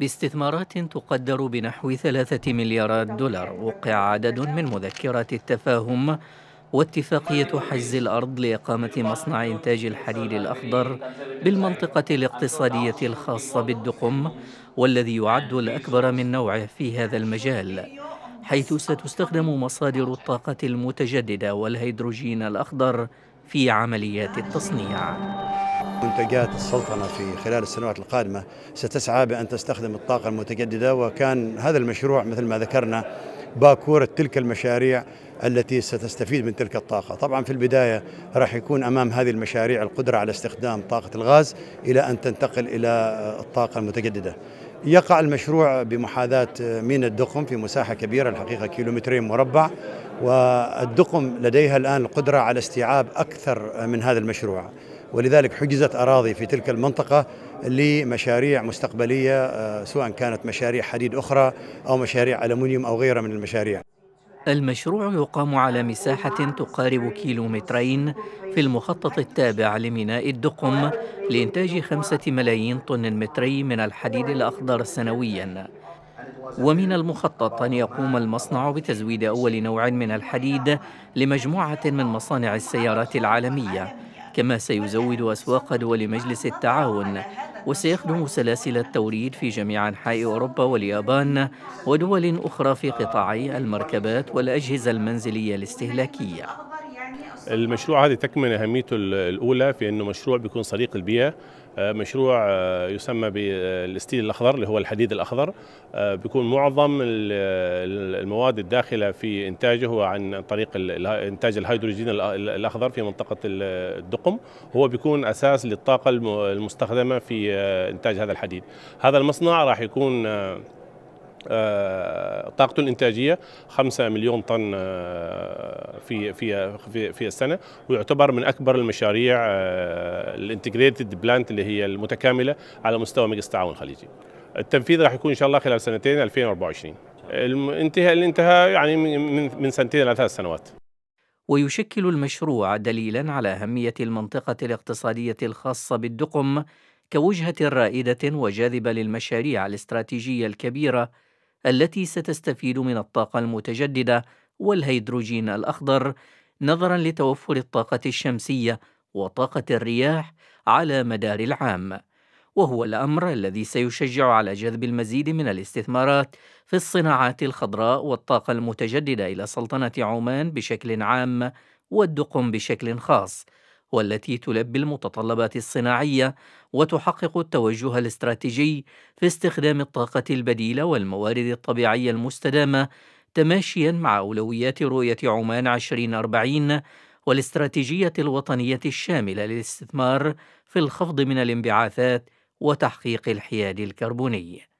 باستثمارات تقدر بنحو ثلاثة مليارات دولار وقع عدد من مذكرات التفاهم واتفاقية حجز الأرض لإقامة مصنع إنتاج الحليب الأخضر بالمنطقة الاقتصادية الخاصة بالدقم والذي يعد الأكبر من نوعه في هذا المجال حيث ستستخدم مصادر الطاقة المتجددة والهيدروجين الأخضر في عمليات التصنيع منتجات السلطنة في خلال السنوات القادمة ستسعى بأن تستخدم الطاقة المتجددة وكان هذا المشروع مثل ما ذكرنا باكورة تلك المشاريع التي ستستفيد من تلك الطاقة طبعا في البداية راح يكون أمام هذه المشاريع القدرة على استخدام طاقة الغاز إلى أن تنتقل إلى الطاقة المتجددة يقع المشروع بمحاذاة مينا الدقم في مساحة كبيرة الحقيقة كيلومترين مربع والدقم لديها الآن القدرة على استيعاب أكثر من هذا المشروع ولذلك حجزت أراضي في تلك المنطقة لمشاريع مستقبلية آه، سواء كانت مشاريع حديد أخرى أو مشاريع ألمنيوم أو غيرها من المشاريع المشروع يقام على مساحة تقارب كيلومترين في المخطط التابع لميناء الدقم لإنتاج خمسة ملايين طن متري من الحديد الأخضر سنوياً ومن المخطط أن يقوم المصنع بتزويد أول نوع من الحديد لمجموعة من مصانع السيارات العالمية كما سيزود أسواق دول مجلس التعاون وسيخدم سلاسل التوريد في جميع أنحاء أوروبا واليابان ودول أخرى في قطاعي المركبات والأجهزة المنزلية الاستهلاكية المشروع هذا تكمن اهميته الاولى في انه مشروع بيكون صديق البيئه آه، مشروع آه، يسمى بالستيل الاخضر اللي هو الحديد الاخضر آه، بيكون معظم المواد الداخله في انتاجه هو عن طريق انتاج الهيدروجين الاخضر في منطقه الدقم هو بيكون اساس للطاقه المستخدمه في انتاج هذا الحديد هذا المصنع راح يكون آه، طاقته الانتاجيه 5 مليون طن آه، في في في, في السنه ويعتبر من اكبر المشاريع آه، الانتجريتد بلانت اللي هي المتكامله على مستوى مجلس التعاون الخليجي. التنفيذ راح يكون ان شاء الله خلال سنتين 2024. الانتهاء اللي انتهى يعني من من سنتين الى ثلاث سنوات. ويشكل المشروع دليلا على اهميه المنطقه الاقتصاديه الخاصه بالدقم كوجهه رائده وجاذبه للمشاريع الاستراتيجيه الكبيره التي ستستفيد من الطاقة المتجددة والهيدروجين الأخضر نظرا لتوفر الطاقة الشمسية وطاقة الرياح على مدار العام، وهو الأمر الذي سيشجع على جذب المزيد من الاستثمارات في الصناعات الخضراء والطاقة المتجددة إلى سلطنة عمان بشكل عام والدقم بشكل خاص، والتي تلبي المتطلبات الصناعية وتحقق التوجه الاستراتيجي في استخدام الطاقة البديلة والموارد الطبيعية المستدامة تماشيا مع أولويات رؤية عمان 2040 والاستراتيجية الوطنية الشاملة للاستثمار في الخفض من الانبعاثات وتحقيق الحياد الكربوني